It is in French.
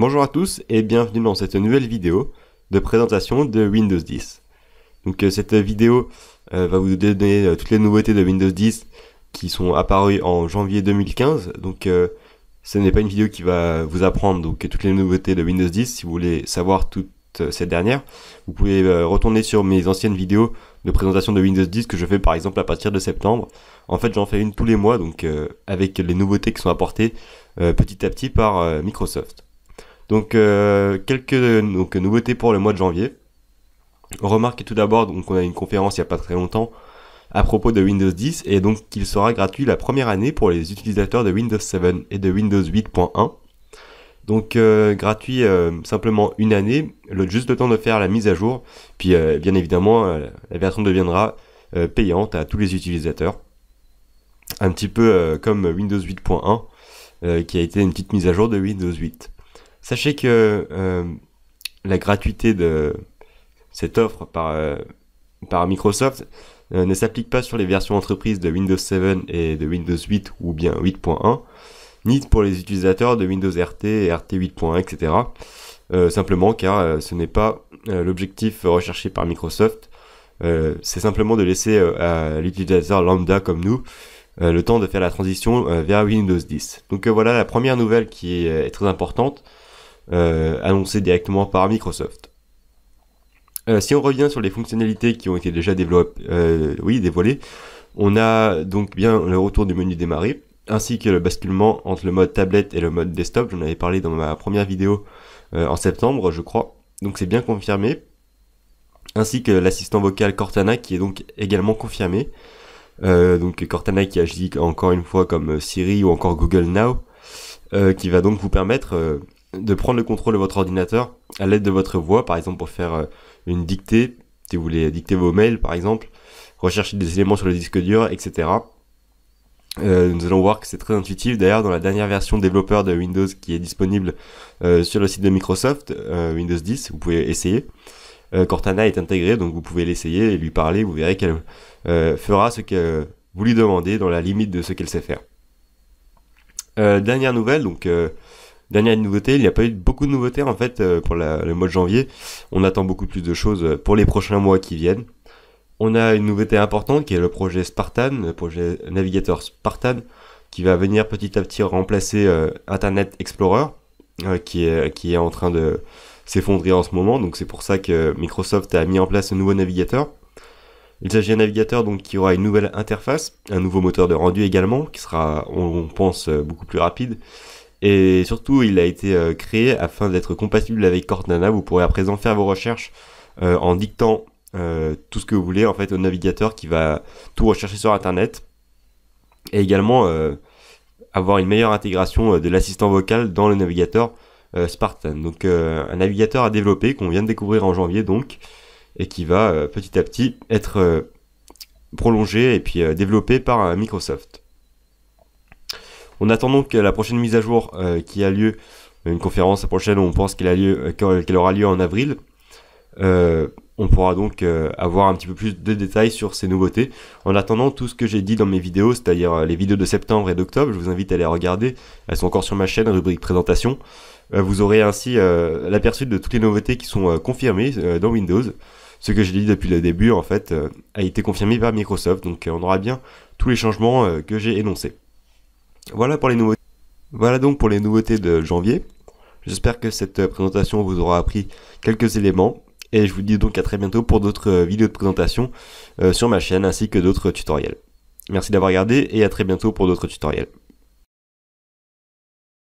Bonjour à tous et bienvenue dans cette nouvelle vidéo de présentation de Windows 10. Donc euh, cette vidéo euh, va vous donner euh, toutes les nouveautés de Windows 10 qui sont apparues en janvier 2015. Donc ce n'est pas une vidéo qui va vous apprendre donc, toutes les nouveautés de Windows 10. Si vous voulez savoir toutes ces dernières, vous pouvez retourner sur mes anciennes vidéos de présentation de Windows 10 que je fais par exemple à partir de septembre. En fait j'en fais une tous les mois donc avec les nouveautés qui sont apportées petit à petit par Microsoft. Donc euh, quelques donc, nouveautés pour le mois de janvier. Remarquez tout d'abord donc on a une conférence il n'y a pas très longtemps à propos de Windows 10 et donc qu'il sera gratuit la première année pour les utilisateurs de Windows 7 et de Windows 8.1. Donc euh, gratuit euh, simplement une année, juste le temps de faire la mise à jour, puis bien évidemment la version deviendra payante à tous les utilisateurs. Un petit peu comme Windows 8.1 qui a été une petite mise à jour de Windows 8. Sachez que euh, la gratuité de cette offre par, euh, par Microsoft euh, ne s'applique pas sur les versions entreprises de Windows 7 et de Windows 8 ou bien 8.1, ni pour les utilisateurs de Windows RT et RT 8.1, etc. simplement car ce n'est pas l'objectif recherché par Microsoft. C'est simplement de laisser à l'utilisateur lambda comme nous le temps de faire la transition vers Windows 10. Donc voilà la première nouvelle qui est très importante. Euh, annoncé directement par Microsoft. Euh, si on revient sur les fonctionnalités qui ont été déjà développées, euh, oui, dévoilées, on a donc bien le retour du menu démarrer, ainsi que le basculement entre le mode tablette et le mode desktop. J'en avais parlé dans ma première vidéo en septembre, je crois. Donc c'est bien confirmé. Ainsi que l'assistant vocal Cortana qui est donc également confirmé. donc Cortana qui agit encore une fois comme Siri ou encore Google Now, qui va donc vous permettre de prendre le contrôle de votre ordinateur à l'aide de votre voix, par exemple pour faire euh, une dictée, si vous voulez dicter vos mails par exemple, rechercher des éléments sur le disque dur, etc. Euh, nous allons voir que c'est très intuitif. D'ailleurs, dans la dernière version développeur de Windows qui est disponible euh, sur le site de Microsoft, Windows 10, vous pouvez essayer. Cortana est intégrée, donc vous pouvez l'essayer et lui parler. Vous verrez qu'elle fera ce que vous lui demandez dans la limite de ce qu'elle sait faire. dernière nouvelle, donc Dernière nouveauté, il n'y a pas eu beaucoup de nouveautés en fait euh, pour le mois de janvier. On attend beaucoup plus de choses euh, pour les prochains mois qui viennent. On a une nouveauté importante qui est le projet Spartan, le projet navigateur Spartan, qui va venir petit à petit remplacer euh, Internet Explorer, qui, est, qui est en train de s'effondrer en ce moment. Donc c'est pour ça que Microsoft a mis en place ce nouveau navigateur. Il s'agit d'un navigateur donc qui aura une nouvelle interface, un nouveau moteur de rendu également, qui sera, on pense, beaucoup plus rapide, et surtout, il a été euh, créé afin d'être compatible avec Cortana. Vous pourrez à présent faire vos recherches euh, en dictant euh, tout ce que vous voulez en fait au navigateur qui va tout rechercher sur Internet. Et également avoir une meilleure intégration de l'assistant vocal dans le navigateur Spartan. Donc un navigateur à développer qu'on vient de découvrir en janvier donc et qui va petit à petit être prolongé et puis développé par Microsoft. On attend donc la prochaine mise à jour euh, qui a lieu, euh, une conférence prochaine, on pense euh, qu'elle, aura lieu en avril. on pourra donc avoir un petit peu plus de détails sur ces nouveautés. En attendant, tout ce que j'ai dit dans mes vidéos, c'est-à-dire les vidéos de septembre et d'octobre, je vous invite à les regarder. Elles sont encore sur ma chaîne, rubrique présentation. vous aurez ainsi l'aperçu de toutes les nouveautés qui sont confirmées dans Windows ce que j'ai dit depuis le début en fait a été confirmé par Microsoft donc on aura bien tous les changements que j'ai énoncés. Voilà pour les nouveautés. Voilà donc pour les nouveautés de janvier. J'espère que cette euh, présentation vous aura appris quelques éléments et je vous dis donc à très bientôt pour d'autres euh, vidéos de présentation euh, sur ma chaîne ainsi que d'autres tutoriels. Merci d'avoir regardé et à très bientôt pour d'autres tutoriels.